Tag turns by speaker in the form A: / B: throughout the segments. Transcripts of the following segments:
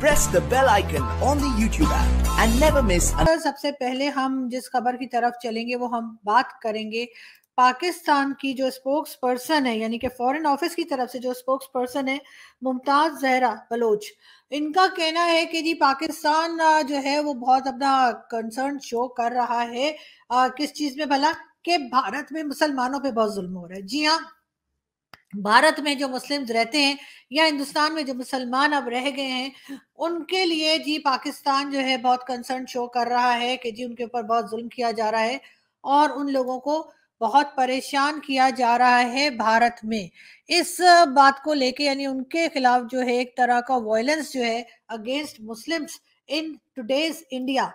A: press the bell icon on the YouTube app and never miss सबसे पहले हम जिस खबर की तरफ चलेंगे वो हम बात करेंगे पाकिस्तान की जो स्पोक्स पर्सन है यानी कि फॉरेन ऑफिस की तरफ से जो स्पोक्स पर्सन है मुमताज जहरा बलोच इनका कहना है कि जी पाकिस्तान जो है वो बहुत अपना कंसर्न शो कर रहा है आ, किस चीज़ में भला कि भारत में मुसलमानों पे बहुत जुल्म हो रहा है जी हाँ भारत में जो मुस्लिम्स रहते हैं या हिंदुस्तान में जो मुसलमान अब रह गए हैं उनके लिए जी पाकिस्तान जो है बहुत कंसर्न शो कर रहा है कि जी उनके ऊपर बहुत जुल्म किया जा रहा है और उन लोगों को बहुत परेशान किया जा रहा है भारत में इस बात को लेके यानी उनके खिलाफ जो है एक तरह का वॉयलेंस जो है against Muslims in today's India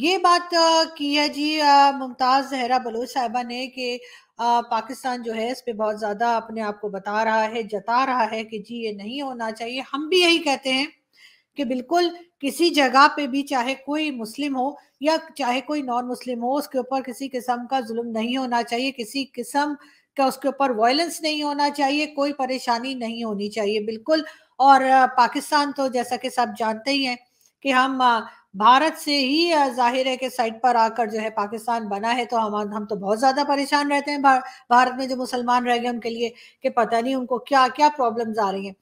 A: ये बात की है जी मुमताज़ जहरा बलोच साहिबा ने कि पाकिस्तान जो है इस पर बहुत ज़्यादा अपने आप को बता रहा है जता रहा है कि जी ये नहीं होना चाहिए हम भी यही कहते हैं कि बिल्कुल किसी जगह पे भी चाहे कोई मुस्लिम हो या चाहे कोई नॉन मुस्लिम हो उसके ऊपर किसी किस्म का जुल्म नहीं होना चाहिए किसी किस्म का उसके ऊपर वायलेंस नहीं होना चाहिए कोई परेशानी नहीं होनी चाहिए बिल्कुल और पाकिस्तान तो जैसा कि सब जानते ही हैं कि हम भारत से ही जाहिर है कि साइड पर आकर जो है पाकिस्तान बना है तो हम हम तो बहुत ज़्यादा परेशान रहते हैं भारत में जो मुसलमान रह गए उनके लिए कि पता नहीं उनको क्या क्या प्रॉब्लम्स आ रही हैं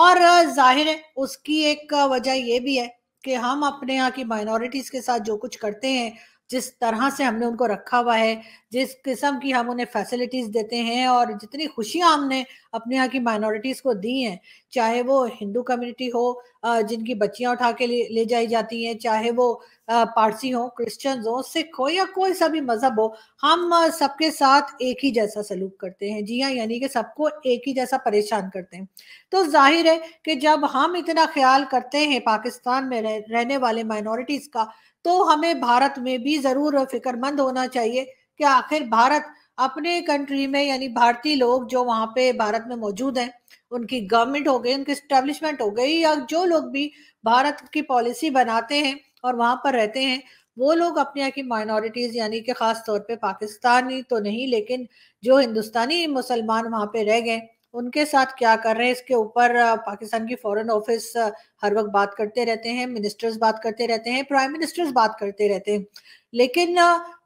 A: और जाहिर है उसकी एक वजह ये भी है कि हम अपने यहाँ की माइनॉरिटीज़ के साथ जो कुछ करते हैं जिस तरह से हमने उनको रखा हुआ है जिस किस्म की हम उन्हें फैसिलिटीज़ देते हैं और जितनी खुशियां हमने अपने यहाँ की माइनॉरिटीज़ को दी हैं चाहे वो हिंदू कम्युनिटी हो जिनकी बच्चियां उठा के ले, ले जाई जाती हैं चाहे वो पारसी हो क्रिश्चन हो सिख हो या कोई सा भी मजहब हो हम सबके साथ एक ही जैसा सलूक करते हैं जी हाँ यानी कि सबको एक ही जैसा परेशान करते हैं तो जाहिर है कि जब हम इतना ख्याल करते हैं पाकिस्तान में रह, रहने वाले माइनॉरिटीज का तो हमें भारत में भी जरूर फिक्रमंद होना चाहिए कि आखिर भारत अपने कंट्री में यानी भारतीय लोग जो वहाँ पे भारत में मौजूद हैं उनकी गवर्नमेंट हो गई उनकी स्टेब्लिशमेंट हो गई या जो लोग भी भारत की पॉलिसी बनाते हैं और वहाँ पर रहते हैं वो लोग अपने यहाँ की माइनॉरिटीज़ यानी कि ख़ास तौर पे पाकिस्तानी तो नहीं लेकिन जो हिंदुस्तानी मुसलमान वहाँ पे रह गए उनके साथ क्या कर रहे हैं इसके ऊपर पाकिस्तान की फॉरेन ऑफिस हर वक्त बात करते रहते हैं मिनिस्टर्स बात करते रहते हैं प्राइम मिनिस्टर्स बात करते रहते हैं लेकिन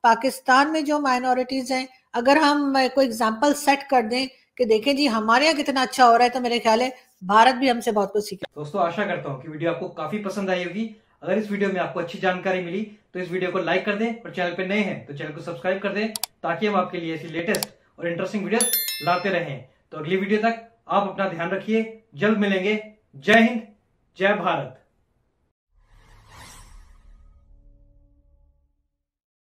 A: पाकिस्तान में जो माइनॉरिटीज़ हैं अगर हम कोई एग्जाम्पल सेट कर दें कि देखें जी हमारे यहाँ कितना अच्छा हो रहा है तो मेरे ख्याल है भारत भी हमसे बहुत कुछ सीखे
B: दोस्तों आशा करता हूँ कि वीडियो आपको काफी पसंद आई होगी अगर इस वीडियो में आपको अच्छी जानकारी मिली तो इस वीडियो को लाइक कर दें और चैनल पर नए हैं तो चैनल को सब्सक्राइब कर दें ताकि हम आपके लिए ऐसी लेटेस्ट और इंटरेस्टिंग वीडियो लाते रहें तो अगली वीडियो तक आप अपना ध्यान रखिए जल्द मिलेंगे जय हिंद जय भारत